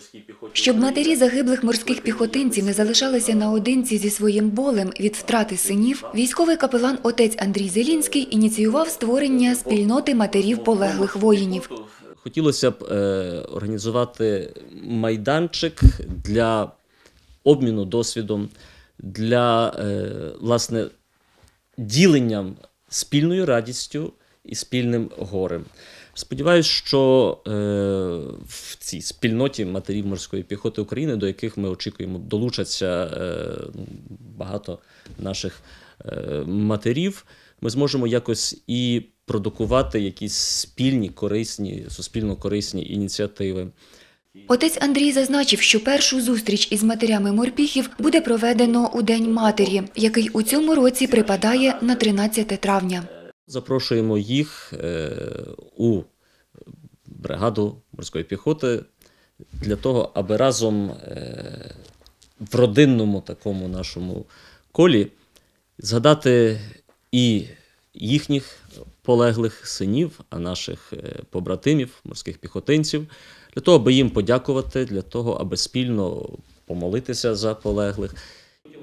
морській піхоті. Щоб матері загиблих морських піхотинців не залишалися наодинці зі своїм болем від втрати синів. Військовий капелан отець Андрій Зелінський ініціював створення спільноти матерів полеглих воїнів. Хотілося б е, організувати майданчик для обміну досвідом, для е, власне діленням спільною радістю і спільним горем. Сподіваюсь, що е, в цій спільноті матерів морської піхоти України, до яких ми очікуємо, долучаться е, багато наших е, матерів, ми зможемо якось і продукувати якісь спільні корисні, суспільно корисні ініціативи. Отець Андрій зазначив, що першу зустріч із матерями морпіхів буде проведено у День матері, який у цьому році припадає на 13 травня запрошуємо їх е, у бригаду морської піхоти для того, аби разом е, в родинному такому нашому колі згадати і їхніх полеглих синів, а наших е, побратимів, морських піхотинців, для того, аби їм подякувати, для того, аби спільно помолитися за полеглих.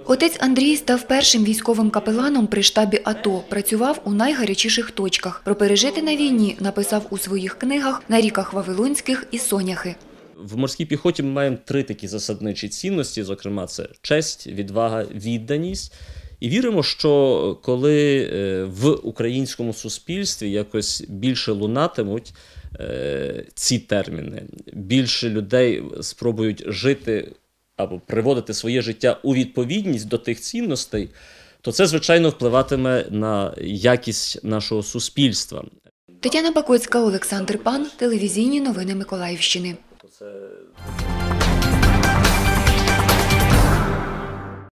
Отець Андрій став першим військовим капеланом при штабі АТО. Працював у найгарячіших точках. Про пережити на війні написав у своїх книгах на ріках Вавилонських і Соняхи. В морській піхоті ми маємо три такі засадничі цінності: зокрема, це честь, відвага, відданість. І віримо, що коли е, в українському суспільстві якось більше лунатимуть е, ці терміни, більше людей спробують жити або приводити своє життя у відповідність до тих цінностей, то це, звичайно, впливатиме на якість нашого суспільства. Тетяна Бакуцька, Олександр Пан, телевізійні новини Миколаївщини. Тобто